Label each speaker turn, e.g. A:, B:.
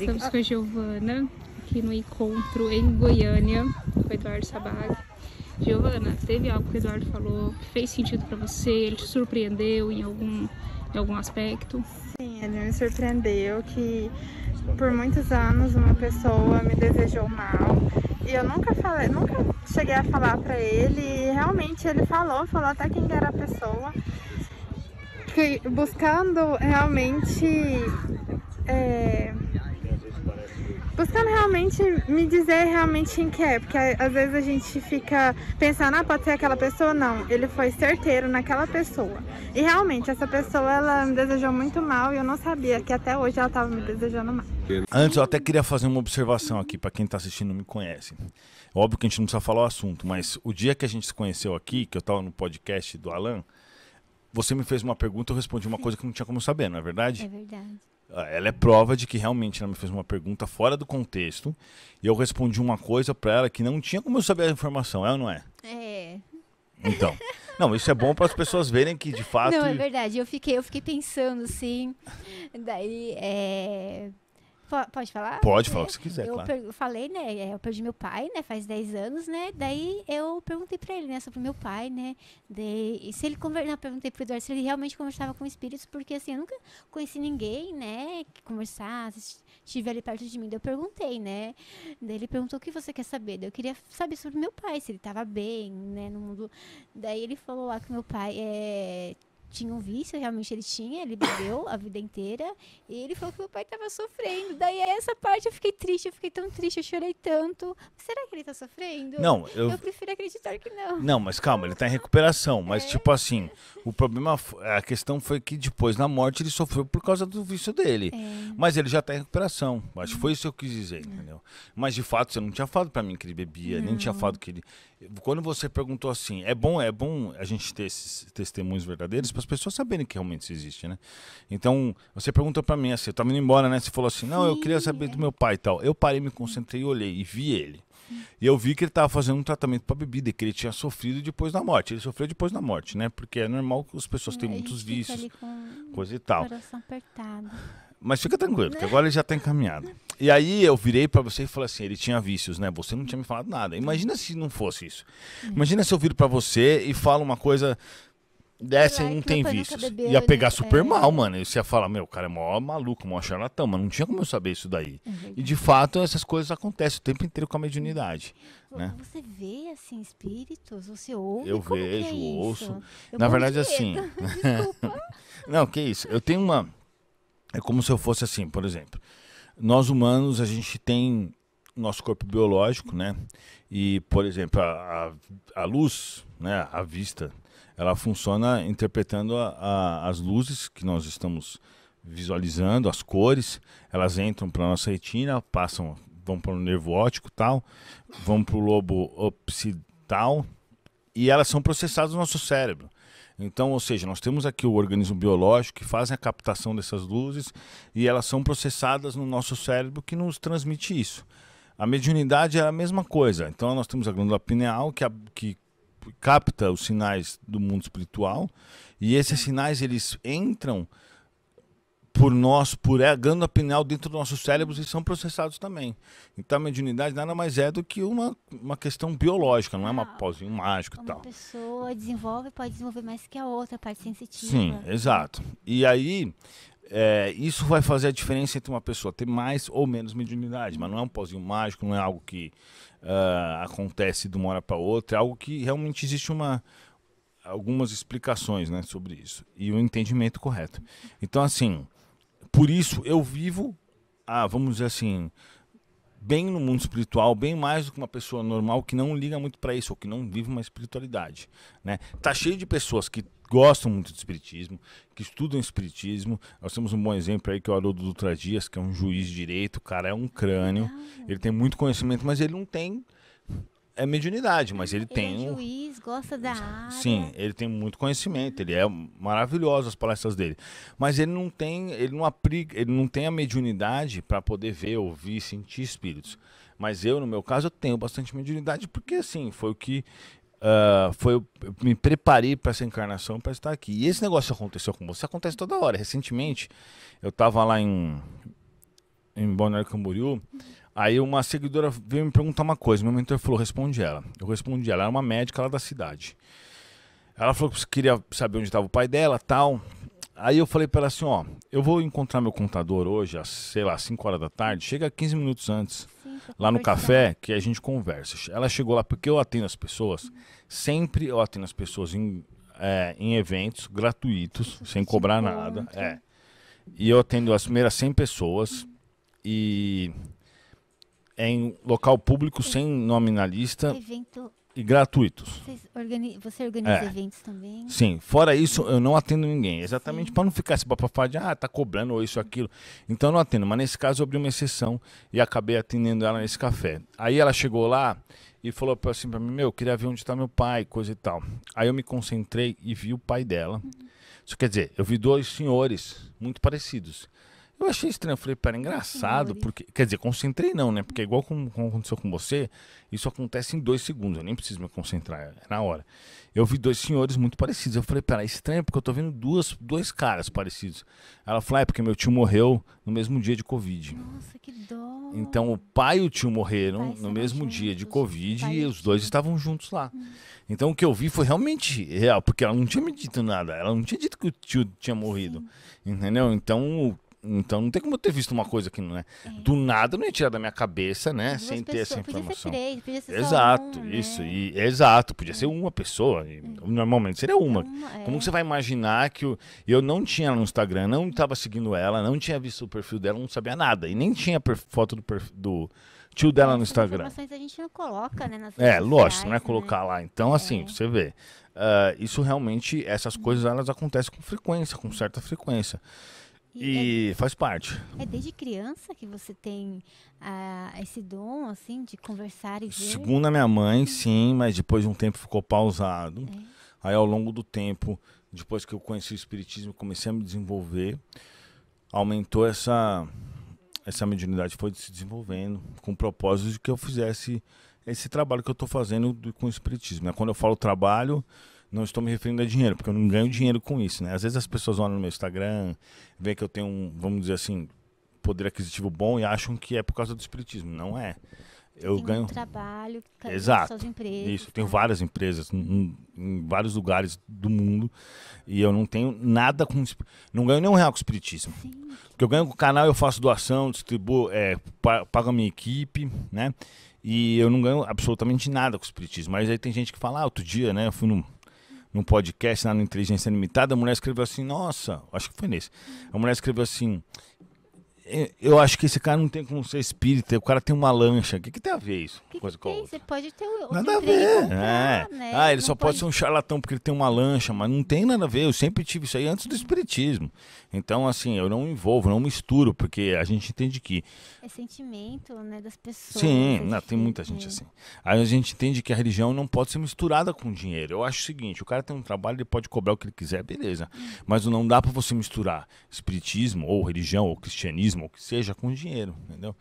A: Estamos com a Giovana aqui no encontro em Goiânia com o Eduardo Sabag. Giovana, teve algo que o Eduardo falou que fez sentido para você? Ele te surpreendeu em algum, em algum aspecto? Sim, ele me surpreendeu que por muitos anos uma pessoa me desejou mal e eu nunca falei, nunca cheguei a falar para ele e realmente ele falou, falou até quem era a pessoa. Que buscando realmente é, buscando realmente me dizer realmente em que é, porque às vezes a gente fica pensando, ah, pode ser aquela pessoa, não, ele foi certeiro naquela pessoa. E realmente, essa pessoa, ela me desejou muito mal e eu não sabia que até hoje ela estava me desejando mal.
B: Antes, eu até queria fazer uma observação aqui, para quem está assistindo não me conhece. Óbvio que a gente não precisa falar o assunto, mas o dia que a gente se conheceu aqui, que eu estava no podcast do Alan, você me fez uma pergunta, eu respondi uma coisa que não tinha como saber, não é verdade? É verdade. Ah, ela é prova de que realmente ela me fez uma pergunta fora do contexto e eu respondi uma coisa para ela que não tinha como eu saber a informação, é ou não é? É. Então, não, isso é bom para as pessoas verem que de fato. Não, é
A: verdade. Eu fiquei, eu fiquei pensando assim. Daí, é, pode falar? Pode falar o que você quiser, eu claro. Eu falei, né? É, eu perdi meu pai, né? Faz 10 anos, né? Daí eu perguntei pra ele, né? Sobre meu pai, né? De, e se ele conversava, perguntei pro Eduardo se ele realmente conversava com espíritos, porque assim, eu nunca conheci ninguém, né? Que conversasse, estivesse ali perto de mim. Daí eu perguntei, né? Daí ele perguntou o que você quer saber. Daí eu queria saber sobre meu pai, se ele tava bem, né? No mundo. Daí ele falou lá que meu pai é tinha um vício, realmente ele tinha, ele bebeu a vida inteira, e ele falou que o pai estava sofrendo. Daí essa parte eu fiquei triste, eu fiquei tão triste, eu chorei tanto. Será que ele está sofrendo? Não, eu... eu prefiro acreditar que não. Não,
B: mas calma, ele está em recuperação, mas é? tipo assim, o problema, a questão foi que depois, na morte, ele sofreu por causa do vício dele. É. Mas ele já está em recuperação. Acho que hum. foi uhum. isso que eu quis dizer, é. entendeu? Mas de fato, você não tinha falado para mim que ele bebia, não. nem tinha falado que ele. Quando você perguntou assim, é bom, é bom a gente ter esses testemunhos verdadeiros para as pessoas saberem que realmente isso existe, né? Então, você perguntou para mim assim, eu tava indo embora, né? Você falou assim, não, Sim, eu queria saber do é. meu pai e tal. Eu parei, me concentrei, olhei e vi ele. E eu vi que ele estava fazendo um tratamento para bebida, que ele tinha sofrido depois da morte. Ele sofreu depois da morte, né? Porque é normal que as pessoas tenham é, muitos vícios, coisa e tal.
A: Coração apertado.
B: Mas fica tranquilo, porque agora ele já está encaminhado. E aí eu virei para você e falei assim: ele tinha vícios, né? Você não tinha me falado nada. Imagina se não fosse isso. Imagina se eu viro para você e falo uma coisa Dessa aí não tem vícios. Bebeu, ia pegar né? super é... mal, mano. Você ia falar, meu, o cara é mó maluco, mó charlatão, mas não tinha como eu saber isso daí. É e de fato, essas coisas acontecem o tempo inteiro com a mediunidade. Né?
A: Você vê, assim, espíritos? Você ouve? Eu como é vejo, é ouço. Eu Na verdade, assim.
B: não, que isso. Eu tenho uma. É como se eu fosse assim, por exemplo. Nós humanos, a gente tem nosso corpo biológico, né? E, por exemplo, a, a, a luz, né? A vista ela funciona interpretando a, a, as luzes que nós estamos visualizando, as cores, elas entram para nossa retina, passam, vão para o nervo óptico tal, vão para o lobo occipital e elas são processadas no nosso cérebro. Então, ou seja, nós temos aqui o organismo biológico que faz a captação dessas luzes e elas são processadas no nosso cérebro que nos transmite isso. A mediunidade é a mesma coisa. Então, nós temos a glândula pineal que, é a, que capta os sinais do mundo espiritual e esses sinais eles entram por nós, por é, glândula pineal dentro dos nossos cérebros e são processados também. Então a mediunidade nada mais é do que uma, uma questão biológica, não é uma ah, pozinho mágico e tal. Uma
A: pessoa desenvolve, pode desenvolver mais que a outra, a parte sensitiva. Sim,
B: exato. E aí, é, isso vai fazer a diferença entre uma pessoa ter mais ou menos mediunidade, mas não é um pozinho mágico, não é algo que uh, acontece de uma hora para outra, é algo que realmente existe uma algumas explicações né, sobre isso e o entendimento correto. Então, assim, por isso eu vivo, ah, vamos dizer assim, bem no mundo espiritual, bem mais do que uma pessoa normal que não liga muito para isso, ou que não vive uma espiritualidade, né? Tá cheio de pessoas que gostam muito de espiritismo, que estudam espiritismo. Nós temos um bom exemplo aí que é o Haroldo Dutra Dias, que é um juiz de direito, o cara é um crânio, ele tem muito conhecimento, mas ele não tem é mediunidade, mas ele, ele é tem. É um...
A: juiz, gosta da área.
B: Sim, ele tem muito conhecimento, ele é maravilhoso as palestras dele. Mas ele não tem, ele não aplica, ele não tem a mediunidade para poder ver, ouvir, sentir espíritos. Mas eu, no meu caso, eu tenho bastante mediunidade, porque assim, foi o que. Uh, foi, eu me preparei para essa encarnação para estar aqui. E esse negócio aconteceu com você, acontece toda hora. Recentemente, eu estava lá em, em Balneário Camboriú, Aí uma seguidora veio me perguntar uma coisa, meu mentor falou, responde ela. Eu respondi ela, era uma médica lá da cidade. Ela falou que queria saber onde estava o pai dela, tal. Aí eu falei para ela assim, ó, eu vou encontrar meu contador hoje, às, sei lá, 5 horas da tarde, chega 15 minutos antes, Sim, lá no café, que a gente conversa. Ela chegou lá, porque eu atendo as pessoas, uhum. sempre eu atendo as pessoas em, é, em eventos gratuitos, sem cobrar nada. É. E eu atendo as primeiras 100 pessoas uhum. e em local público sem nome na lista. Evento... E gratuitos.
A: Você organiza é. eventos também?
B: Sim. Fora isso, eu não atendo ninguém. Exatamente para não ficar esse papafá de, ah, tá cobrando ou isso, aquilo. Então eu não atendo. Mas nesse caso eu abri uma exceção e acabei atendendo ela nesse café. Aí ela chegou lá e falou assim para mim, meu, eu queria ver onde está meu pai, coisa e tal. Aí eu me concentrei e vi o pai dela. Uhum. Isso quer dizer, eu vi dois senhores muito parecidos. Eu achei estranho, eu falei, pera, engraçado, porque. Quer dizer, concentrei não, né? Porque é igual como, como aconteceu com você, isso acontece em dois segundos, eu nem preciso me concentrar, é na hora. Eu vi dois senhores muito parecidos. Eu falei, pera, é estranho, porque eu tô vendo duas, dois caras parecidos. Ela falou, ah, é porque meu tio morreu no mesmo dia de Covid. Nossa, que dó. Então o pai e o tio morreram no mesmo juntos. dia de Covid e os dois estavam juntos lá. Hum. Então o que eu vi foi realmente real, porque ela não tinha me dito nada. Ela não tinha dito que o tio tinha morrido. Sim. Entendeu? Então então não tem como eu ter visto uma coisa que não é. é. Do nada não ia tirar da minha cabeça, né? Duas sem pessoas. ter essa informação. Podia ser três, podia ser Exato, isso. Né? E, exato, podia é. ser uma pessoa. É. Normalmente seria é uma. uma é. como você vai imaginar que eu, eu não tinha no Instagram, não estava seguindo ela, não tinha visto o perfil dela, não sabia nada. E nem tinha foto do, perfil, do tio dela no Instagram.
A: Informações a gente não coloca, né? Nas é, lógico,
B: não é né? colocar lá. Então, é. assim, você vê. Uh, isso realmente, essas coisas elas acontecem com frequência, com certa frequência. E, e é, faz parte.
A: É desde criança que você tem ah, esse dom, assim, de conversar e ver? Segundo a
B: minha mãe, uhum. sim, mas depois de um tempo ficou pausado. É. Aí, ao longo do tempo, depois que eu conheci o Espiritismo, comecei a me desenvolver, aumentou essa, essa mediunidade, foi se desenvolvendo, com o propósito de que eu fizesse esse trabalho que eu estou fazendo com o Espiritismo. Né? Quando eu falo trabalho não estou me referindo a dinheiro, porque eu não ganho dinheiro com isso, né? Às vezes as pessoas olham no meu Instagram, vêem que eu tenho um, vamos dizer assim, poder aquisitivo bom e acham que é por causa do espiritismo. Não é. Eu tem ganho um
A: trabalho, tá exato. isso,
B: tá? tenho várias empresas em, em, vários lugares do mundo e eu não tenho nada com não ganho nenhum real com espiritismo. Sim. Porque eu ganho com o canal, eu faço doação, distribuo, é, pago a minha equipe, né? E eu não ganho absolutamente nada com espiritismo. Mas aí tem gente que fala, ah, outro dia, né, eu fui num num podcast lá no Inteligência Limitada, a mulher escreveu assim, nossa, acho que foi nesse. A mulher escreveu assim, é, eu acho que esse cara não tem como ser espírita, o cara tem uma lancha. O que, que tem a ver isso? Que coisa que é tem?
A: Você pode ter outro nada a ver. Comprar,
B: é. né? Ah, ele não só pode... pode ser um charlatão porque ele tem uma lancha, mas não tem nada a ver. Eu sempre tive isso aí antes do espiritismo. Então, assim, eu não envolvo, não misturo, porque a gente entende que.
A: É sentimento, né, das pessoas. Sim, é não, tem muita gente assim.
B: Aí a gente entende que a religião não pode ser misturada com dinheiro. Eu acho o seguinte: o cara tem um trabalho, ele pode cobrar o que ele quiser, beleza. Hum. Mas não dá para você misturar espiritismo, ou religião, ou cristianismo mesmo, que seja com dinheiro, entendeu?